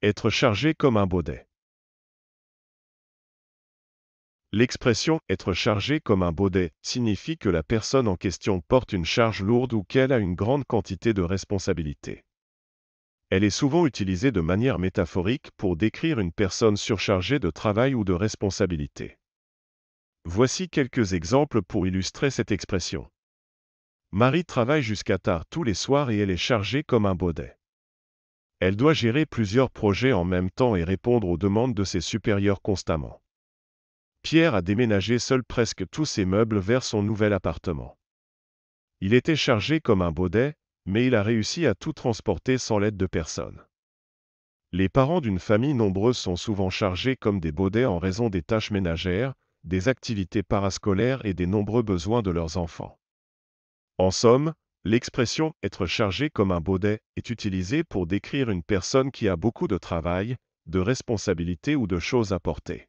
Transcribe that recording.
Être chargé comme un baudet. L'expression être chargé comme un baudet signifie que la personne en question porte une charge lourde ou qu'elle a une grande quantité de responsabilités. Elle est souvent utilisée de manière métaphorique pour décrire une personne surchargée de travail ou de responsabilité. Voici quelques exemples pour illustrer cette expression. Marie travaille jusqu'à tard tous les soirs et elle est chargée comme un baudet. Elle doit gérer plusieurs projets en même temps et répondre aux demandes de ses supérieurs constamment. Pierre a déménagé seul presque tous ses meubles vers son nouvel appartement. Il était chargé comme un baudet, mais il a réussi à tout transporter sans l'aide de personne. Les parents d'une famille nombreuse sont souvent chargés comme des baudets en raison des tâches ménagères, des activités parascolaires et des nombreux besoins de leurs enfants. En somme, L'expression être chargé comme un baudet est utilisée pour décrire une personne qui a beaucoup de travail, de responsabilités ou de choses à porter.